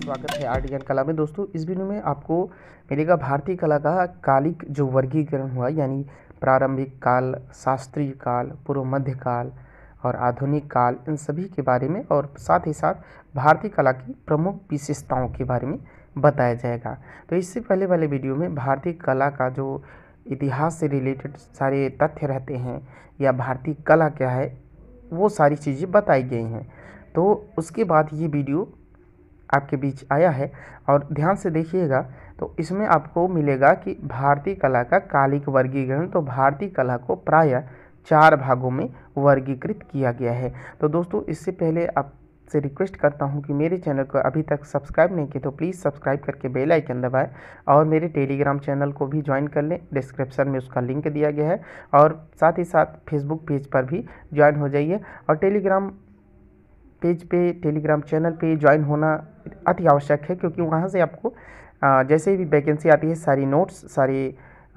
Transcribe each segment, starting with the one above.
स्वागत है art and कला में दोस्तों इस वीडियो में आपको मिलेगा भारतीय कला का कालिक जो वर्गीकरण हुआ यानी प्रारंभिक काल शास्त्रीय काल पूर्व मध्य काल और आधुनिक काल इन सभी के बारे में और साथ ही साथ भारतीय कला की प्रमुख विशेषताओं के बारे में बताया जाएगा तो इससे पहले वाले वीडियो में भारतीय कला का जो इतिहास से रिलेटेड सारे तथ्य रहते हैं या भारतीय कला क्या है वो सारी चीज़ें बताई गई हैं तो उसके बाद ये वीडियो आपके बीच आया है और ध्यान से देखिएगा तो इसमें आपको मिलेगा कि भारतीय कला का कालिक वर्गीकरण तो भारतीय कला को प्रायः चार भागों में वर्गीकृत किया गया है तो दोस्तों इससे पहले आप से रिक्वेस्ट करता हूँ कि मेरे चैनल को अभी तक सब्सक्राइब नहीं किया तो प्लीज़ सब्सक्राइब करके बेल आइकन दबाएं और मेरे टेलीग्राम चैनल को भी ज्वाइन कर लें डिस्क्रिप्शन में उसका लिंक दिया गया है और साथ ही साथ फेसबुक पेज पर भी ज्वाइन हो जाइए और टेलीग्राम पेज पे टेलीग्राम चैनल पे ज्वाइन होना अति आवश्यक है क्योंकि वहाँ से आपको जैसे भी वैकेंसी आती है सारी नोट्स सारी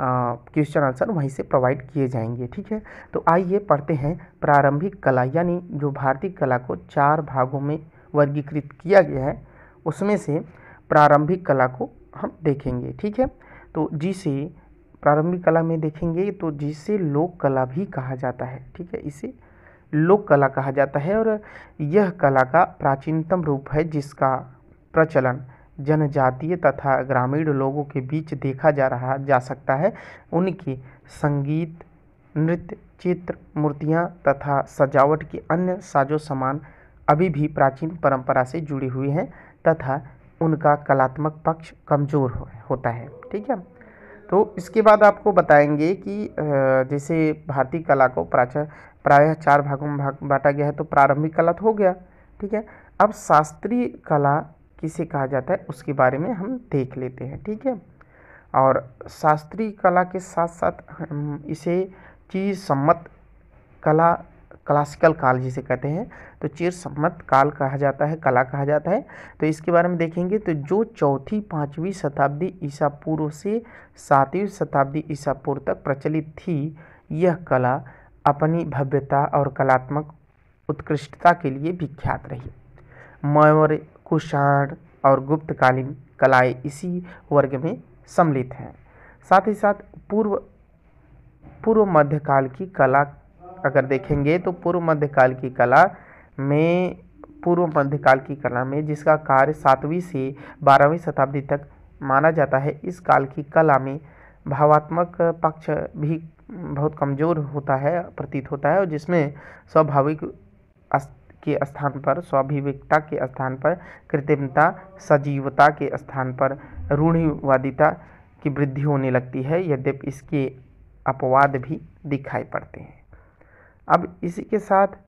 क्वेश्चन आंसर वहीं से प्रोवाइड किए जाएंगे ठीक है तो आइए पढ़ते हैं प्रारंभिक कला यानी जो भारतीय कला को चार भागों में वर्गीकृत किया गया है उसमें से प्रारंभिक कला को हम देखेंगे ठीक है तो जिसे प्रारंभिक कला में देखेंगे तो जिसे लोक कला भी कहा जाता है ठीक है इसे लोक कला कहा जाता है और यह कला का प्राचीनतम रूप है जिसका प्रचलन जनजातीय तथा ग्रामीण लोगों के बीच देखा जा रहा जा सकता है उनकी संगीत नृत्य चित्र मूर्तियाँ तथा सजावट की अन्य साजो सामान अभी भी प्राचीन परंपरा से जुड़ी हुई हैं तथा उनका कलात्मक पक्ष कमज़ोर हो, होता है ठीक है तो इसके बाद आपको बताएंगे कि जैसे भारतीय कला को प्राचीन प्रायः चार भागों में भाग बांटा गया है तो प्रारंभिक कला तो हो गया ठीक है अब शास्त्रीय कला किसे कहा जाता है उसके बारे में हम देख लेते हैं ठीक है और शास्त्रीय कला के साथ साथ इसे चीर सम्मत कला क्लासिकल काल जिसे कहते हैं तो चीर सम्मत काल कहा जाता है कला कहा जाता है तो इसके बारे में देखेंगे तो जो चौथी पाँचवीं शताब्दी ईसा पूर्व से सातवीं शताब्दी ईसा पूर्व तक प्रचलित थी यह कला अपनी भव्यता और कलात्मक उत्कृष्टता के लिए विख्यात रही मौर्य कुषाण और गुप्तकालीन कलाएं इसी वर्ग में सम्मिलित हैं साथ ही साथ पूर्व पूर्व मध्यकाल की कला अगर देखेंगे तो पूर्व मध्यकाल की कला में पूर्व मध्यकाल की कला में जिसका कार्य सातवीं से बारहवीं शताब्दी तक माना जाता है इस काल की कला में भावात्मक पक्ष भी बहुत कमज़ोर होता है प्रतीत होता है और जिसमें स्वाभाविक के स्थान पर स्वाभिविकता के स्थान पर कृत्रिमता सजीवता के स्थान पर रूढ़िवादिता की वृद्धि होने लगती है यद्यपि इसके अपवाद भी दिखाई पड़ते हैं अब इसी के साथ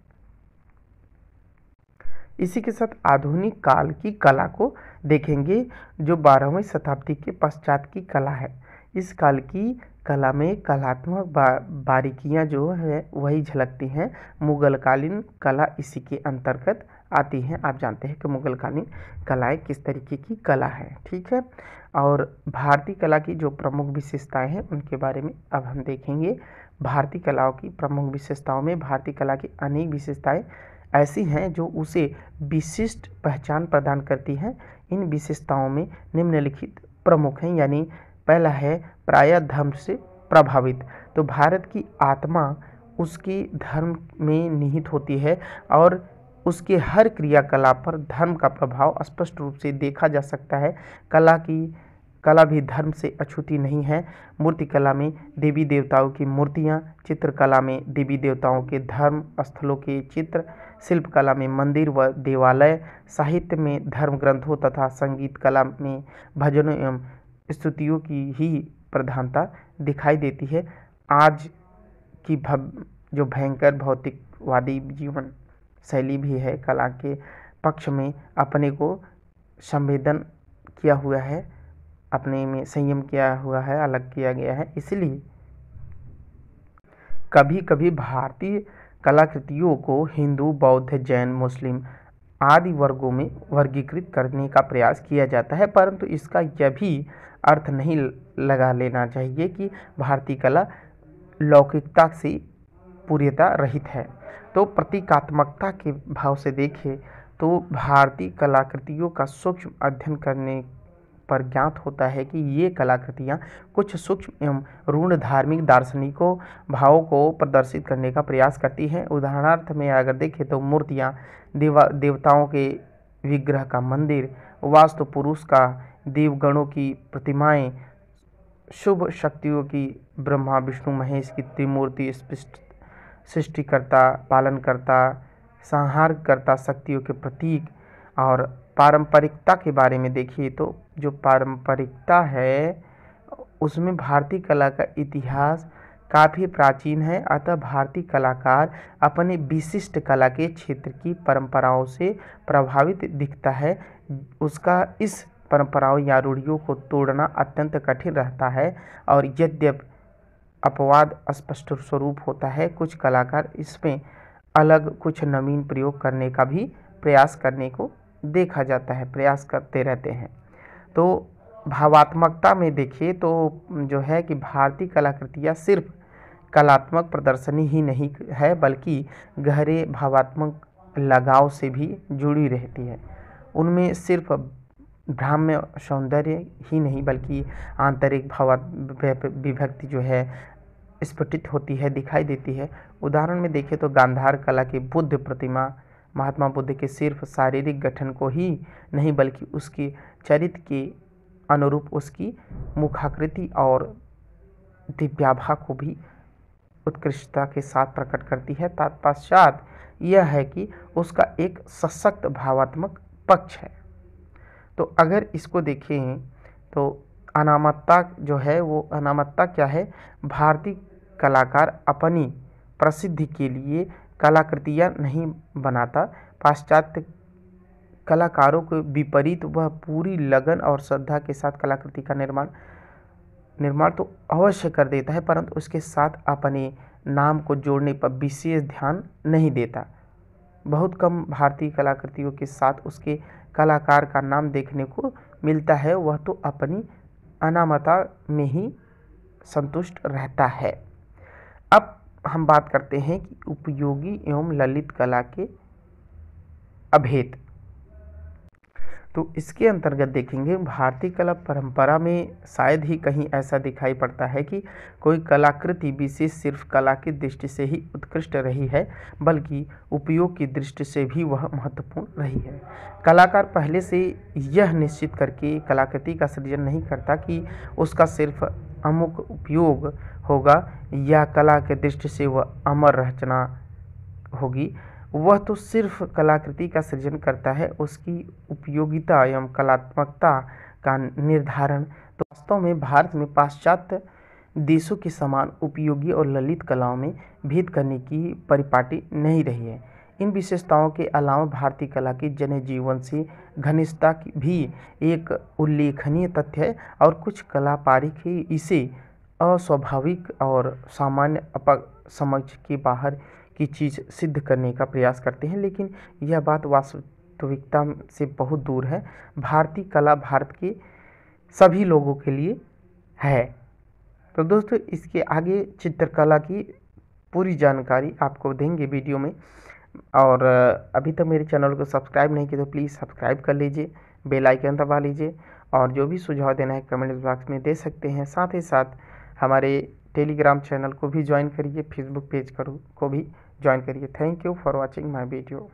इसी के साथ आधुनिक काल की कला को देखेंगे जो बारहवीं शताब्दी के पश्चात की कला है इस काल की कला में कलात्मक बा बारीकियाँ जो है वही झलकती हैं मुगलकालीन कला इसी के अंतर्गत आती हैं आप जानते हैं कि मुगलकालीन कलाएँ किस तरीके की कला है ठीक है और भारतीय कला की जो प्रमुख विशेषताएं हैं उनके बारे में अब हम देखेंगे भारतीय कलाओं की प्रमुख विशेषताओं में भारतीय कला की अनेक विशेषताएं ऐसी हैं जो उसे विशिष्ट पहचान प्रदान करती हैं इन विशेषताओं में निम्नलिखित प्रमुख हैं यानी पहला है प्राय धर्म से प्रभावित तो भारत की आत्मा उसकी धर्म में निहित होती है और उसके हर क्रियाकलाप पर धर्म का प्रभाव स्पष्ट रूप से देखा जा सकता है कला की कला भी धर्म से अछूती नहीं है मूर्तिकला में देवी देवताओं की मूर्तियाँ चित्रकला में देवी देवताओं के धर्म स्थलों के चित्र शिल्पकला में मंदिर व देवालय साहित्य में धर्म ग्रंथों तथा संगीत कला में भजनों एवं स्तुतियों की ही प्रधानता दिखाई देती है आज की भव जो भयंकर भौतिकवादी जीवन शैली भी है कला के पक्ष में अपने को संवेदन किया हुआ है अपने में संयम किया हुआ है अलग किया गया है इसलिए कभी कभी भारतीय कलाकृतियों को हिंदू बौद्ध जैन मुस्लिम आदि वर्गों में वर्गीकृत करने का प्रयास किया जाता है परंतु इसका यह भी अर्थ नहीं लगा लेना चाहिए कि भारतीय कला लौकिकता से पूर्यता रहित है तो प्रतीकात्मकता के भाव से देखें तो भारतीय कलाकृतियों का सूक्ष्म अध्ययन करने पर ज्ञात होता है कि ये कलाकृतियाँ कुछ सूक्ष्म एवं रूढ़ धार्मिक दार्शनिकों भावों को प्रदर्शित करने का प्रयास करती हैं उदाहरणार्थ में अगर देखें तो मूर्तियाँ देवा देवताओं के विग्रह का मंदिर वास्तु पुरुष का देवगणों की प्रतिमाएं शुभ शक्तियों की ब्रह्मा विष्णु महेश की त्रिमूर्ति सृष्टिकर्ता पालनकर्ता संहारकर्ता शक्तियों के प्रतीक और पारंपरिकता के बारे में देखिए तो जो पारंपरिकता है उसमें भारतीय कला का इतिहास काफ़ी प्राचीन है अतः भारतीय कलाकार अपने विशिष्ट कला के क्षेत्र की परंपराओं से प्रभावित दिखता है उसका इस परंपराओं या रूढ़ियों को तोड़ना अत्यंत कठिन रहता है और यद्यप अपवाद स्पष्ट स्वरूप होता है कुछ कलाकार इसमें अलग कुछ नवीन प्रयोग करने का भी प्रयास करने को देखा जाता है प्रयास करते रहते हैं तो भावात्मकता में देखिए तो जो है कि भारतीय कलाकृतियाँ सिर्फ कलात्मक प्रदर्शनी ही नहीं है बल्कि गहरे भावात्मक लगाव से भी जुड़ी रहती है उनमें सिर्फ भ्राम्य सौंदर्य ही नहीं बल्कि आंतरिक भाव विभक्ति जो है स्फुटित होती है दिखाई देती है उदाहरण में देखें तो गांधार कला की बुद्ध प्रतिमा महात्मा बुद्ध के सिर्फ शारीरिक गठन को ही नहीं बल्कि उसके चरित्र के अनुरूप उसकी मुखाकृति और दिव्याभा को भी उत्कृष्टता के साथ प्रकट करती है तत्पश्चात यह है कि उसका एक सशक्त भावात्मक पक्ष है तो अगर इसको देखें तो अनामत्ता जो है वो अनामत्ता क्या है भारतीय कलाकार अपनी प्रसिद्धि के लिए कलाकृतियाँ नहीं बनाता पाश्चात्य कलाकारों के विपरीत वह पूरी लगन और श्रद्धा के साथ कलाकृति का निर्माण निर्माण तो अवश्य कर देता है परंतु उसके साथ अपने नाम को जोड़ने पर विशेष ध्यान नहीं देता बहुत कम भारतीय कलाकृतियों के साथ उसके कलाकार का नाम देखने को मिलता है वह तो अपनी अनामता में ही संतुष्ट रहता है अब हम बात करते हैं कि उपयोगी एवं ललित कला के अभेद तो इसके अंतर्गत देखेंगे भारतीय कला परंपरा में शायद ही कहीं ऐसा दिखाई पड़ता है कि कोई कलाकृति विशेष सिर्फ कला की दृष्टि से ही उत्कृष्ट रही है बल्कि उपयोग की दृष्टि से भी वह महत्वपूर्ण रही है कलाकार पहले से यह निश्चित करके कलाकृति का सृजन नहीं करता कि उसका सिर्फ अमुक उपयोग होगा या कला के दृष्टि से वह अमर रचना होगी वह तो सिर्फ कलाकृति का सृजन करता है उसकी उपयोगिता एवं कलात्मकता का निर्धारण तो वास्तव में भारत में पाश्चात्य देशों के समान उपयोगी और ललित कलाओं में भेद करने की परिपाटी नहीं रही है इन विशेषताओं के अलावा भारतीय कला की जन जीवन से घनिष्ठता भी एक उल्लेखनीय तथ्य है और कुछ पारिक ही इसे अस्वाभाविक और सामान्य अप समझ के बाहर की चीज़ सिद्ध करने का प्रयास करते हैं लेकिन यह बात वास्तविकता से बहुत दूर है भारतीय कला भारत के सभी लोगों के लिए है तो दोस्तों इसके आगे चित्रकला की पूरी जानकारी आपको देंगे वीडियो में और अभी तक मेरे चैनल को सब्सक्राइब नहीं किया तो प्लीज़ सब्सक्राइब कर लीजिए बेल आइकन दबा लीजिए और जो भी सुझाव देना है कमेंट बॉक्स में दे सकते हैं साथ ही साथ हमारे टेलीग्राम चैनल को भी ज्वाइन करिए फेसबुक पेज को भी ज्वाइन करिए thank you for watching my video